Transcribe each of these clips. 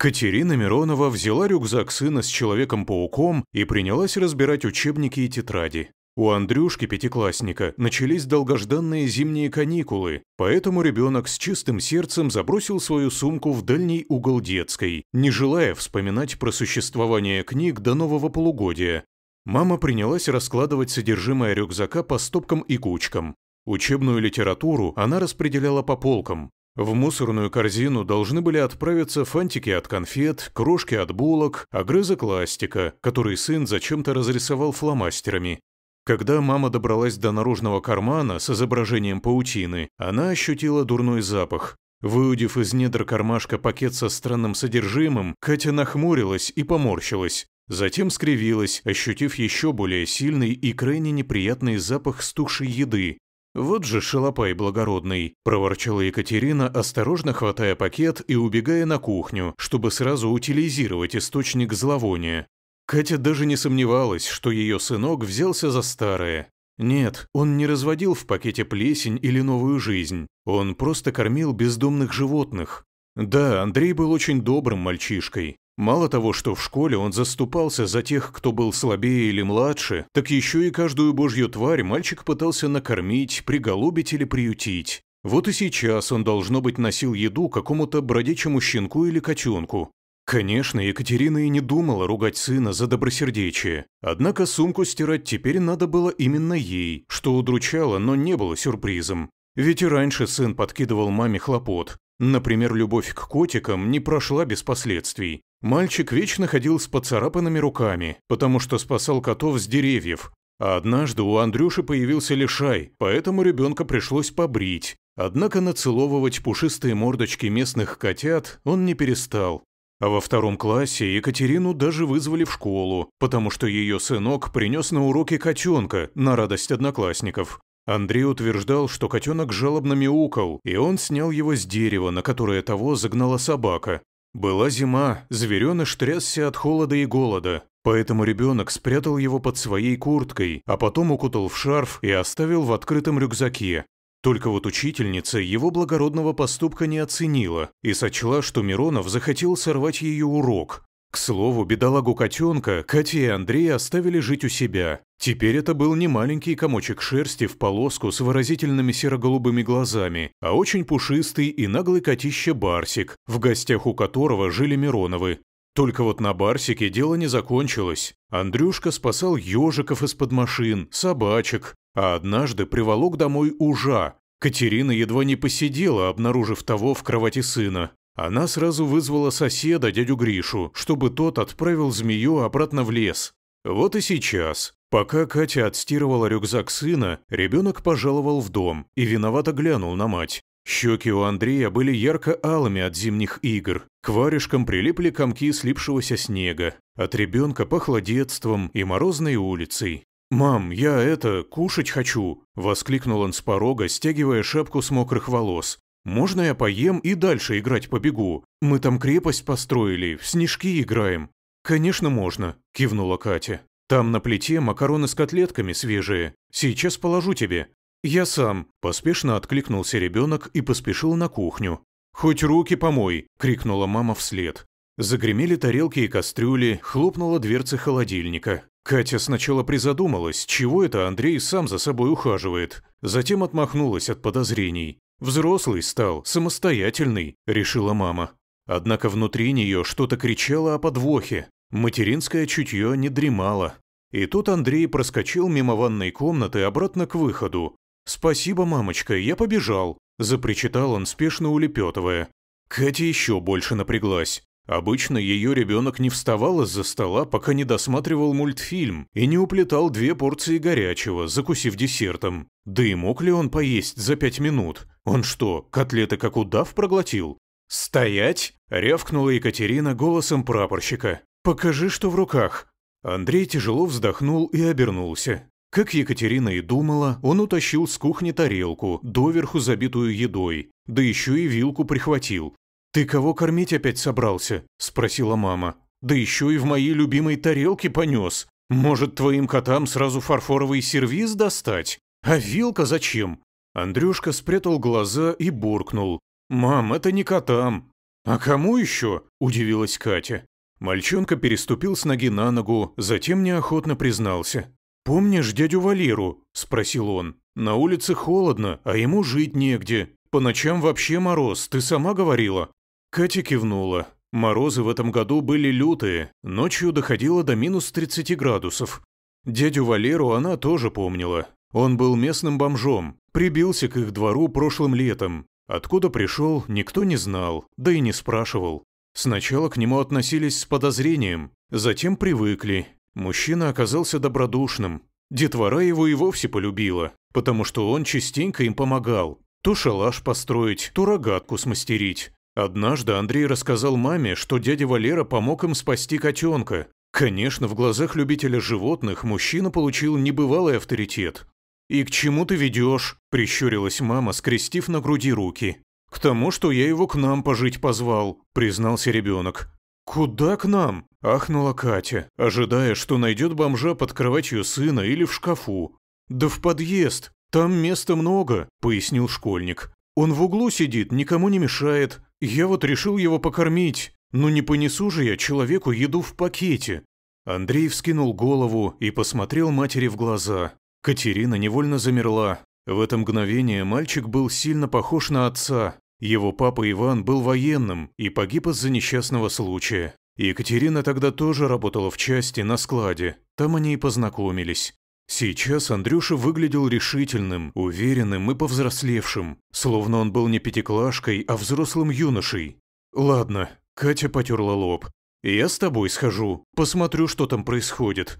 Катерина Миронова взяла рюкзак сына с Человеком-пауком и принялась разбирать учебники и тетради. У Андрюшки, пятиклассника, начались долгожданные зимние каникулы, поэтому ребенок с чистым сердцем забросил свою сумку в дальний угол детской, не желая вспоминать про существование книг до нового полугодия. Мама принялась раскладывать содержимое рюкзака по стопкам и кучкам. Учебную литературу она распределяла по полкам, в мусорную корзину должны были отправиться фантики от конфет, крошки от булок, огрызок ластика, который сын зачем-то разрисовал фломастерами. Когда мама добралась до наружного кармана с изображением паутины, она ощутила дурной запах. Выудив из недр кармашка пакет со странным содержимым, Катя нахмурилась и поморщилась. Затем скривилась, ощутив еще более сильный и крайне неприятный запах стухшей еды, «Вот же шалопай благородный!» – проворчала Екатерина, осторожно хватая пакет и убегая на кухню, чтобы сразу утилизировать источник зловония. Катя даже не сомневалась, что ее сынок взялся за старое. Нет, он не разводил в пакете плесень или новую жизнь, он просто кормил бездомных животных. Да, Андрей был очень добрым мальчишкой, Мало того, что в школе он заступался за тех, кто был слабее или младше, так еще и каждую божью тварь мальчик пытался накормить, приголубить или приютить. Вот и сейчас он, должно быть, носил еду какому-то бродячему щенку или котенку. Конечно, Екатерина и не думала ругать сына за добросердечие. Однако сумку стирать теперь надо было именно ей, что удручало, но не было сюрпризом. Ведь и раньше сын подкидывал маме хлопот. Например, любовь к котикам не прошла без последствий. Мальчик вечно ходил с поцарапанными руками, потому что спасал котов с деревьев. А однажды у Андрюши появился лишай, поэтому ребенка пришлось побрить. Однако нацеловывать пушистые мордочки местных котят он не перестал. А во втором классе Екатерину даже вызвали в школу, потому что ее сынок принес на уроки котенка на радость одноклассников. Андрей утверждал, что котенок жалобно мяукал, и он снял его с дерева, на которое того загнала собака. Была зима, звереныш трясся от холода и голода, поэтому ребенок спрятал его под своей курткой, а потом укутал в шарф и оставил в открытом рюкзаке. Только вот учительница его благородного поступка не оценила и сочла, что Миронов захотел сорвать ее урок. К слову, бедолагу котенка Катя и Андрей оставили жить у себя, Теперь это был не маленький комочек шерсти в полоску с выразительными серо-голубыми глазами, а очень пушистый и наглый котище Барсик, в гостях у которого жили Мироновы. Только вот на Барсике дело не закончилось. Андрюшка спасал ежиков из-под машин, собачек, а однажды приволок домой ужа. Катерина едва не посидела, обнаружив того в кровати сына. Она сразу вызвала соседа, дядю Гришу, чтобы тот отправил змею обратно в лес. Вот и сейчас. Пока Катя отстирывала рюкзак сына, ребенок пожаловал в дом и виновато глянул на мать. Щеки у Андрея были ярко-алыми от зимних игр. К варежкам прилипли комки слипшегося снега. От ребенка пахло детством и морозной улицей. «Мам, я это, кушать хочу!» – воскликнул он с порога, стягивая шапку с мокрых волос. «Можно я поем и дальше играть побегу? Мы там крепость построили, в снежки играем». «Конечно можно», – кивнула Катя. «Там на плите макароны с котлетками свежие. Сейчас положу тебе». «Я сам», – поспешно откликнулся ребенок и поспешил на кухню. «Хоть руки помой!» – крикнула мама вслед. Загремели тарелки и кастрюли, хлопнула дверца холодильника. Катя сначала призадумалась, чего это Андрей сам за собой ухаживает. Затем отмахнулась от подозрений. «Взрослый стал, самостоятельный», – решила мама. Однако внутри нее что-то кричало о подвохе, материнское чутье не дремало. И тут Андрей проскочил мимо ванной комнаты обратно к выходу. «Спасибо, мамочка, я побежал», – запричитал он, спешно улепетывая. Катя еще больше напряглась. Обычно ее ребенок не вставал из-за стола, пока не досматривал мультфильм и не уплетал две порции горячего, закусив десертом. Да и мог ли он поесть за пять минут? Он что, котлеты как удав проглотил? «Стоять!» – рявкнула Екатерина голосом прапорщика. «Покажи, что в руках!» Андрей тяжело вздохнул и обернулся. Как Екатерина и думала, он утащил с кухни тарелку, доверху забитую едой, да еще и вилку прихватил. «Ты кого кормить опять собрался?» – спросила мама. «Да еще и в моей любимой тарелке понес. Может, твоим котам сразу фарфоровый сервиз достать? А вилка зачем?» Андрюшка спрятал глаза и буркнул. «Мам, это не котам!» «А кому еще?» – удивилась Катя. Мальчонка переступил с ноги на ногу, затем неохотно признался. «Помнишь дядю Валеру?» – спросил он. «На улице холодно, а ему жить негде. По ночам вообще мороз, ты сама говорила». Катя кивнула. Морозы в этом году были лютые, ночью доходило до минус 30 градусов. Дядю Валеру она тоже помнила. Он был местным бомжом, прибился к их двору прошлым летом, Откуда пришел, никто не знал, да и не спрашивал. Сначала к нему относились с подозрением, затем привыкли. Мужчина оказался добродушным. Детвора его и вовсе полюбила, потому что он частенько им помогал. То шалаш построить, то рогатку смастерить. Однажды Андрей рассказал маме, что дядя Валера помог им спасти котенка. Конечно, в глазах любителя животных мужчина получил небывалый авторитет. «И к чему ты ведешь?» – прищурилась мама, скрестив на груди руки. «К тому, что я его к нам пожить позвал», – признался ребенок. «Куда к нам?» – ахнула Катя, ожидая, что найдет бомжа под кроватью сына или в шкафу. «Да в подъезд, там места много», – пояснил школьник. «Он в углу сидит, никому не мешает. Я вот решил его покормить. но ну не понесу же я человеку еду в пакете». Андрей вскинул голову и посмотрел матери в глаза, Катерина невольно замерла. В это мгновение мальчик был сильно похож на отца. Его папа Иван был военным и погиб из-за несчастного случая. Екатерина тогда тоже работала в части на складе. Там они и познакомились. Сейчас Андрюша выглядел решительным, уверенным и повзрослевшим, словно он был не пятиклашкой, а взрослым юношей. «Ладно», – Катя потерла лоб. «Я с тобой схожу, посмотрю, что там происходит.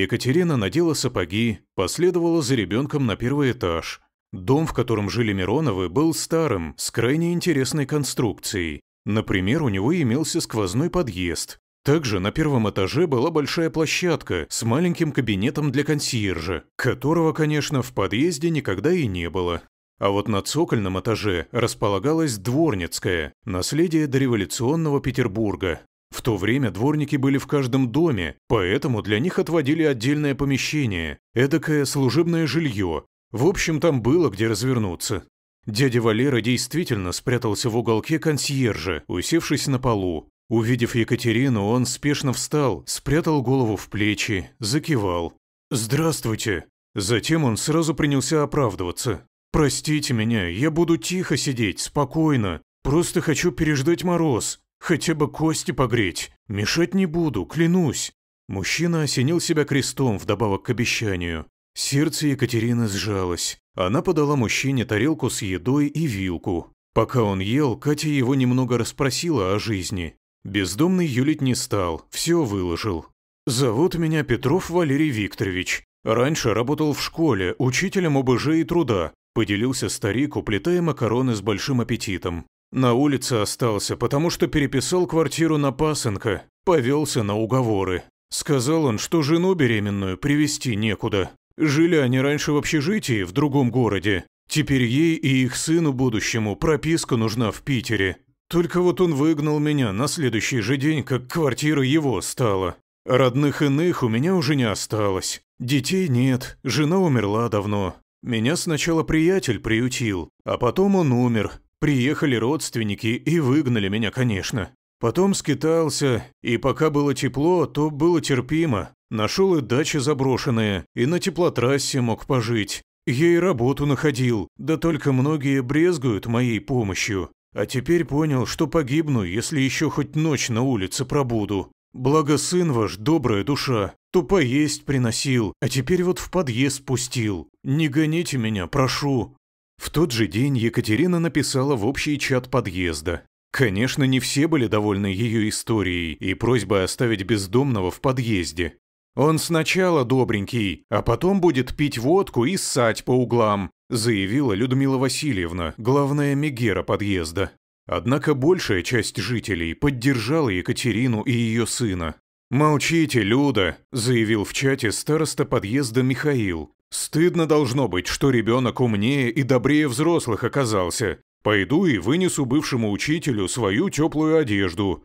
Екатерина надела сапоги, последовала за ребенком на первый этаж. Дом, в котором жили Мироновы, был старым, с крайне интересной конструкцией. Например, у него имелся сквозной подъезд. Также на первом этаже была большая площадка с маленьким кабинетом для консьержа, которого, конечно, в подъезде никогда и не было. А вот на цокольном этаже располагалась дворницкая, наследие дореволюционного Петербурга, в то время дворники были в каждом доме, поэтому для них отводили отдельное помещение, эдакое служебное жилье. В общем, там было где развернуться. Дядя Валера действительно спрятался в уголке консьержа, усевшись на полу. Увидев Екатерину, он спешно встал, спрятал голову в плечи, закивал. «Здравствуйте!» Затем он сразу принялся оправдываться. «Простите меня, я буду тихо сидеть, спокойно. Просто хочу переждать мороз. Хотя бы кости погреть. Мешать не буду, клянусь. Мужчина осенил себя крестом вдобавок к обещанию. Сердце Екатерины сжалось. Она подала мужчине тарелку с едой и вилку. Пока он ел, Катя его немного расспросила о жизни. Бездомный юлить не стал, все выложил. «Зовут меня Петров Валерий Викторович. Раньше работал в школе, учителем ОБЖ и труда», – поделился старик, уплетая макароны с большим аппетитом. На улице остался, потому что переписал квартиру на пасынка, повелся на уговоры. Сказал он, что жену беременную привести некуда. Жили они раньше в общежитии в другом городе. Теперь ей и их сыну будущему прописка нужна в Питере. Только вот он выгнал меня на следующий же день, как квартира его стала. Родных иных у меня уже не осталось. Детей нет, жена умерла давно. Меня сначала приятель приютил, а потом он умер. Приехали родственники и выгнали меня, конечно. Потом скитался, и пока было тепло, то было терпимо. Нашел и дачи заброшенные, и на теплотрассе мог пожить. Ей работу находил, да только многие брезгуют моей помощью. А теперь понял, что погибну, если еще хоть ночь на улице пробуду. Благо сын ваш добрая душа, то поесть приносил, а теперь вот в подъезд пустил. Не гоните меня, прошу тот же день Екатерина написала в общий чат подъезда. Конечно, не все были довольны ее историей и просьбой оставить бездомного в подъезде. «Он сначала добренький, а потом будет пить водку и ссать по углам», заявила Людмила Васильевна, главная мегера подъезда. Однако большая часть жителей поддержала Екатерину и ее сына. «Молчите, Люда», – заявил в чате староста подъезда Михаил, Стыдно должно быть, что ребенок умнее и добрее взрослых оказался. Пойду и вынесу бывшему учителю свою теплую одежду.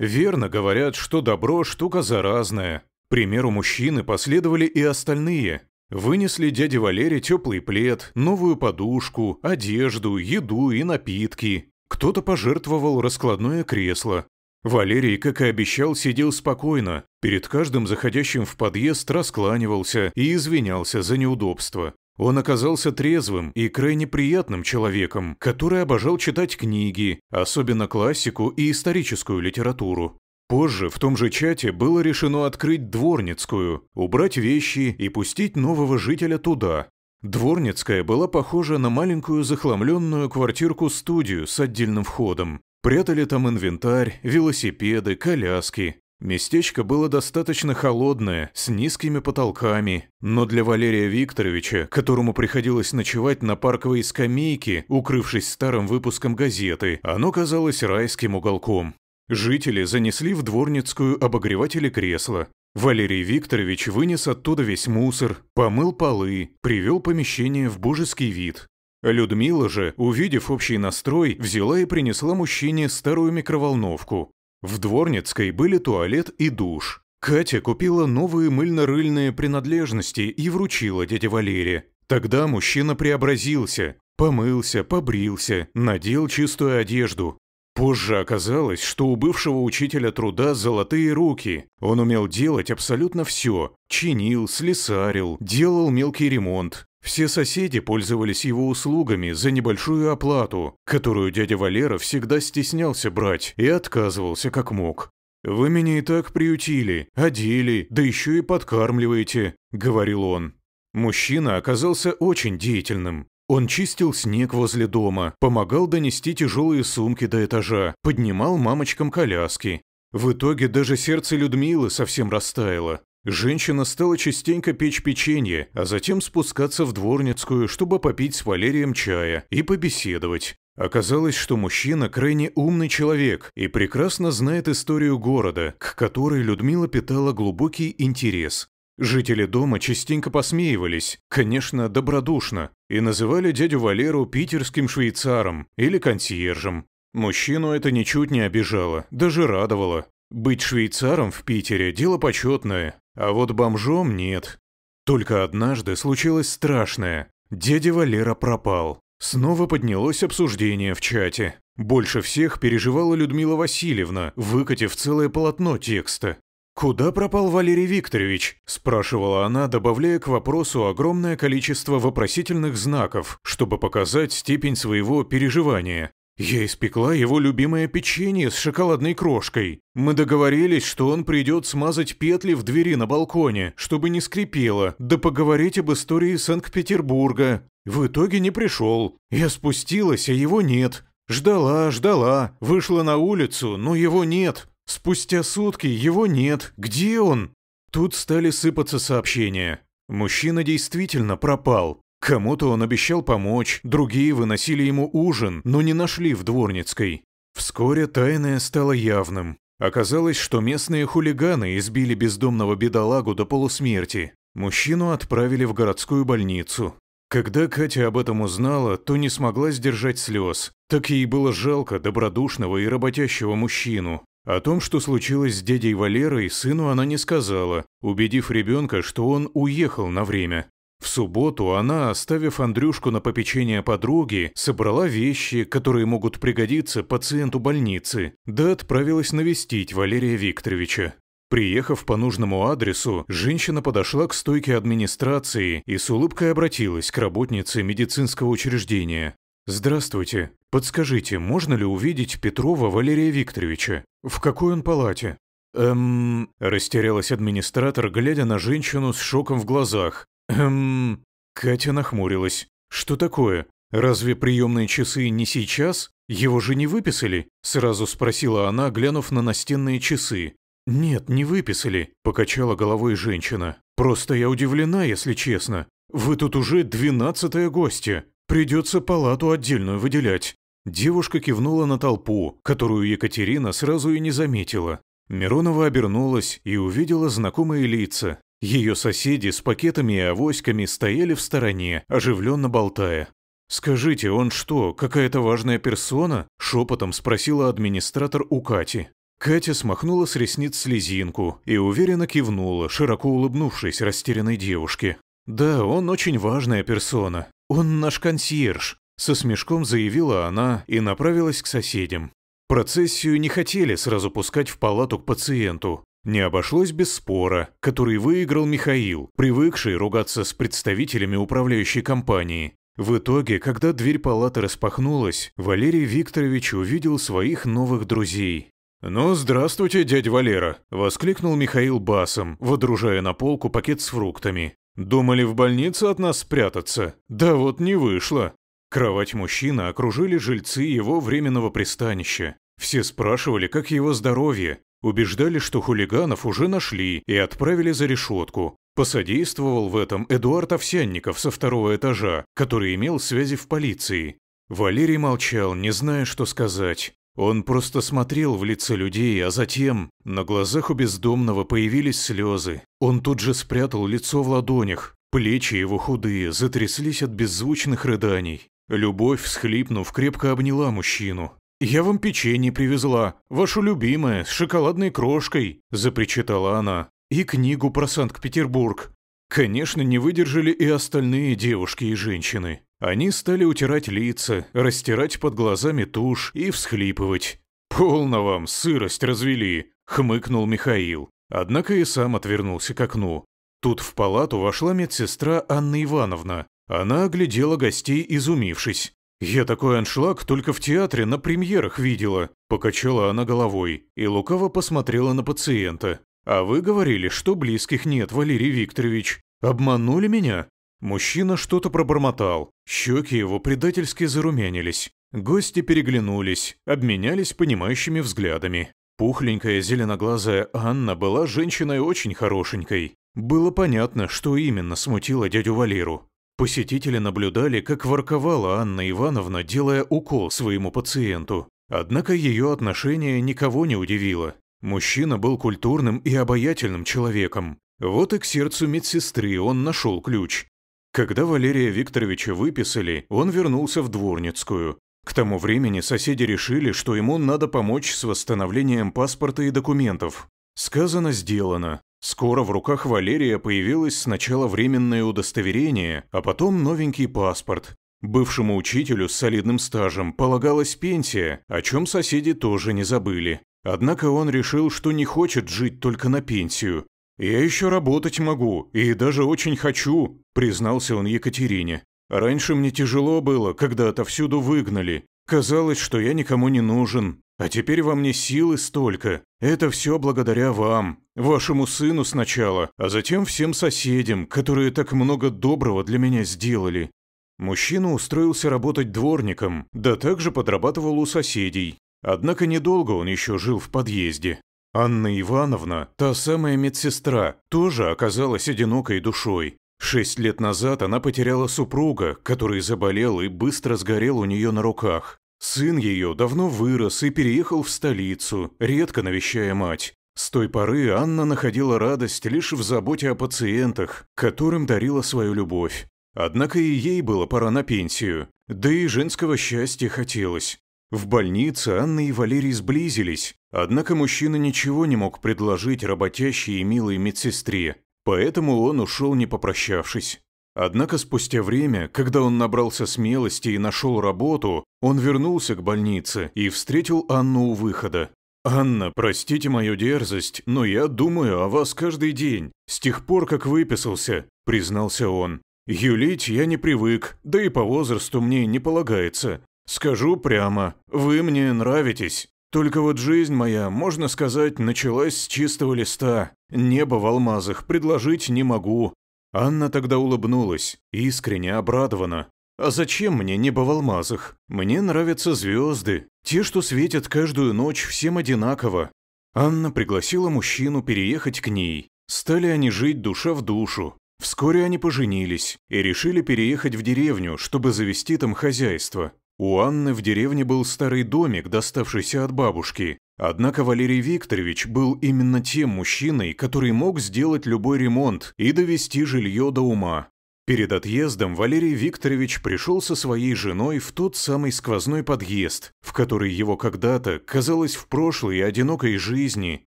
Верно говорят, что добро – штука заразная. К примеру мужчины последовали и остальные. Вынесли дяде Валере теплый плед, новую подушку, одежду, еду и напитки. Кто-то пожертвовал раскладное кресло, Валерий, как и обещал, сидел спокойно. Перед каждым заходящим в подъезд раскланивался и извинялся за неудобство. Он оказался трезвым и крайне приятным человеком, который обожал читать книги, особенно классику и историческую литературу. Позже в том же чате было решено открыть дворницкую, убрать вещи и пустить нового жителя туда. Дворницкая была похожа на маленькую захламленную квартирку-студию с отдельным входом. Прятали там инвентарь, велосипеды, коляски. Местечко было достаточно холодное, с низкими потолками, но для Валерия Викторовича, которому приходилось ночевать на парковой скамейке, укрывшись старым выпуском газеты, оно казалось райским уголком. Жители занесли в дворницкую обогреватели кресла. Валерий Викторович вынес оттуда весь мусор, помыл полы, привел помещение в божеский вид. Людмила же, увидев общий настрой, взяла и принесла мужчине старую микроволновку. В Дворницкой были туалет и душ. Катя купила новые мыльно-рыльные принадлежности и вручила дяде Валере. Тогда мужчина преобразился, помылся, побрился, надел чистую одежду. Позже оказалось, что у бывшего учителя труда золотые руки. Он умел делать абсолютно все – чинил, слесарил, делал мелкий ремонт, все соседи пользовались его услугами за небольшую оплату, которую дядя Валера всегда стеснялся брать и отказывался как мог. «Вы меня и так приютили, одели, да еще и подкармливаете», — говорил он. Мужчина оказался очень деятельным. Он чистил снег возле дома, помогал донести тяжелые сумки до этажа, поднимал мамочкам коляски. В итоге даже сердце Людмилы совсем растаяло. Женщина стала частенько печь печенье, а затем спускаться в дворницкую, чтобы попить с Валерием чая и побеседовать. Оказалось, что мужчина крайне умный человек и прекрасно знает историю города, к которой Людмила питала глубокий интерес. Жители дома частенько посмеивались, конечно, добродушно, и называли дядю Валеру питерским швейцаром или консьержем. Мужчину это ничуть не обижало, даже радовало. Быть швейцаром в Питере – дело почетное, а вот бомжом нет. Только однажды случилось страшное. Дядя Валера пропал. Снова поднялось обсуждение в чате. Больше всех переживала Людмила Васильевна, выкатив целое полотно текста. «Куда пропал Валерий Викторович?» – спрашивала она, добавляя к вопросу огромное количество вопросительных знаков, чтобы показать степень своего переживания. Я испекла его любимое печенье с шоколадной крошкой. Мы договорились, что он придет смазать петли в двери на балконе, чтобы не скрипело, да поговорить об истории Санкт-Петербурга. В итоге не пришел. Я спустилась, а его нет. Ждала, ждала, вышла на улицу, но его нет. Спустя сутки его нет. Где он? Тут стали сыпаться сообщения. Мужчина действительно пропал. Кому-то он обещал помочь, другие выносили ему ужин, но не нашли в Дворницкой. Вскоре тайное стало явным. Оказалось, что местные хулиганы избили бездомного бедолагу до полусмерти. Мужчину отправили в городскую больницу. Когда Катя об этом узнала, то не смогла сдержать слез. Так ей было жалко добродушного и работящего мужчину. О том, что случилось с дядей Валерой, сыну она не сказала, убедив ребенка, что он уехал на время. В субботу она, оставив Андрюшку на попечение подруги, собрала вещи, которые могут пригодиться пациенту больницы, да отправилась навестить Валерия Викторовича. Приехав по нужному адресу, женщина подошла к стойке администрации и с улыбкой обратилась к работнице медицинского учреждения. «Здравствуйте. Подскажите, можно ли увидеть Петрова Валерия Викторовича? В какой он палате?» «Эм...» – растерялась администратор, глядя на женщину с шоком в глазах, Эм... Катя нахмурилась. Что такое? Разве приемные часы не сейчас? Его же не выписали? Сразу спросила она, глянув на настенные часы. Нет, не выписали, покачала головой женщина. Просто я удивлена, если честно. Вы тут уже двенадцатая гостья. Придется палату отдельную выделять. Девушка кивнула на толпу, которую Екатерина сразу и не заметила. Миронова обернулась и увидела знакомые лица. Ее соседи с пакетами и авоськами стояли в стороне, оживленно болтая. «Скажите, он что, какая-то важная персона?» – шепотом спросила администратор у Кати. Катя смахнула с ресниц слезинку и уверенно кивнула, широко улыбнувшись растерянной девушке. «Да, он очень важная персона. Он наш консьерж», – со смешком заявила она и направилась к соседям. Процессию не хотели сразу пускать в палату к пациенту, не обошлось без спора, который выиграл Михаил, привыкший ругаться с представителями управляющей компании. В итоге, когда дверь палаты распахнулась, Валерий Викторович увидел своих новых друзей. «Ну, здравствуйте, дядя Валера!» – воскликнул Михаил басом, водружая на полку пакет с фруктами. «Думали в больнице от нас спрятаться? Да вот не вышло!» Кровать мужчины окружили жильцы его временного пристанища. Все спрашивали, как его здоровье, Убеждали, что хулиганов уже нашли и отправили за решетку. Посодействовал в этом Эдуард Овсянников со второго этажа, который имел связи в полиции. Валерий молчал, не зная, что сказать. Он просто смотрел в лица людей, а затем на глазах у бездомного появились слезы. Он тут же спрятал лицо в ладонях. Плечи его худые затряслись от беззвучных рыданий. Любовь, всхлипнув, крепко обняла мужчину. «Я вам печенье привезла, вашу любимое, с шоколадной крошкой», – запричитала она. «И книгу про Санкт-Петербург». Конечно, не выдержали и остальные девушки и женщины. Они стали утирать лица, растирать под глазами тушь и всхлипывать. «Полно вам, сырость развели», – хмыкнул Михаил. Однако и сам отвернулся к окну. Тут в палату вошла медсестра Анна Ивановна. Она оглядела гостей, изумившись. «Я такой аншлаг только в театре на премьерах видела», – покачала она головой и лукаво посмотрела на пациента. «А вы говорили, что близких нет, Валерий Викторович. Обманули меня?» Мужчина что-то пробормотал, щеки его предательски зарумянились. Гости переглянулись, обменялись понимающими взглядами. Пухленькая зеленоглазая Анна была женщиной очень хорошенькой. Было понятно, что именно смутило дядю Валеру. Посетители наблюдали, как ворковала Анна Ивановна, делая укол своему пациенту. Однако ее отношение никого не удивило. Мужчина был культурным и обаятельным человеком. Вот и к сердцу медсестры он нашел ключ. Когда Валерия Викторовича выписали, он вернулся в Дворницкую. К тому времени соседи решили, что ему надо помочь с восстановлением паспорта и документов. Сказано, сделано. Скоро в руках Валерия появилось сначала временное удостоверение, а потом новенький паспорт. Бывшему учителю с солидным стажем полагалась пенсия, о чем соседи тоже не забыли. Однако он решил, что не хочет жить только на пенсию. «Я еще работать могу, и даже очень хочу», – признался он Екатерине. «Раньше мне тяжело было, когда отовсюду выгнали. Казалось, что я никому не нужен, а теперь во мне силы столько. Это все благодаря вам, вашему сыну сначала, а затем всем соседям, которые так много доброго для меня сделали. Мужчина устроился работать дворником, да также подрабатывал у соседей. Однако недолго он еще жил в подъезде. Анна Ивановна, та самая медсестра, тоже оказалась одинокой душой. Шесть лет назад она потеряла супруга, который заболел и быстро сгорел у нее на руках. Сын ее давно вырос и переехал в столицу, редко навещая мать. С той поры Анна находила радость лишь в заботе о пациентах, которым дарила свою любовь. Однако и ей было пора на пенсию, да и женского счастья хотелось. В больнице Анна и Валерий сблизились, однако мужчина ничего не мог предложить работящей и милой медсестре, поэтому он ушел не попрощавшись. Однако спустя время, когда он набрался смелости и нашел работу, он вернулся к больнице и встретил Анну у выхода. «Анна, простите мою дерзость, но я думаю о вас каждый день, с тех пор, как выписался», – признался он. «Юлить я не привык, да и по возрасту мне не полагается. Скажу прямо, вы мне нравитесь. Только вот жизнь моя, можно сказать, началась с чистого листа. Небо в алмазах предложить не могу, Анна тогда улыбнулась, искренне обрадована. «А зачем мне небо в алмазах? Мне нравятся звезды, те, что светят каждую ночь всем одинаково». Анна пригласила мужчину переехать к ней. Стали они жить душа в душу. Вскоре они поженились и решили переехать в деревню, чтобы завести там хозяйство. У Анны в деревне был старый домик, доставшийся от бабушки. Однако Валерий Викторович был именно тем мужчиной, который мог сделать любой ремонт и довести жилье до ума. Перед отъездом Валерий Викторович пришел со своей женой в тот самый сквозной подъезд, в который его когда-то, казалось, в прошлой одинокой жизни,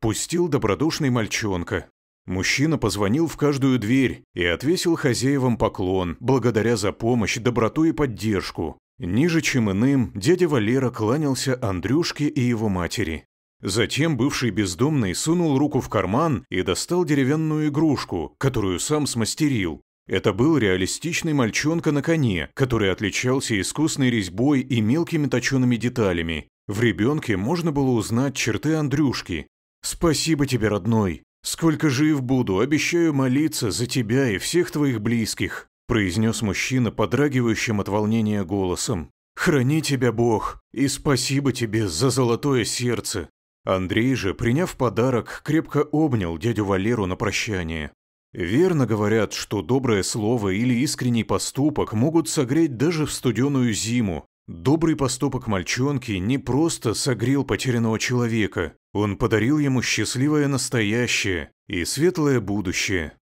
пустил добродушный мальчонка. Мужчина позвонил в каждую дверь и отвесил хозяевам поклон, благодаря за помощь, доброту и поддержку. Ниже, чем иным, дядя Валера кланялся Андрюшке и его матери. Затем бывший бездомный сунул руку в карман и достал деревянную игрушку, которую сам смастерил. Это был реалистичный мальчонка на коне, который отличался искусной резьбой и мелкими точеными деталями. В ребенке можно было узнать черты Андрюшки. «Спасибо тебе, родной! Сколько жив буду, обещаю молиться за тебя и всех твоих близких!» произнес мужчина, подрагивающим от волнения голосом. «Храни тебя Бог, и спасибо тебе за золотое сердце!» Андрей же, приняв подарок, крепко обнял дядю Валеру на прощание. Верно говорят, что доброе слово или искренний поступок могут согреть даже в студеную зиму. Добрый поступок мальчонки не просто согрел потерянного человека, он подарил ему счастливое настоящее и светлое будущее.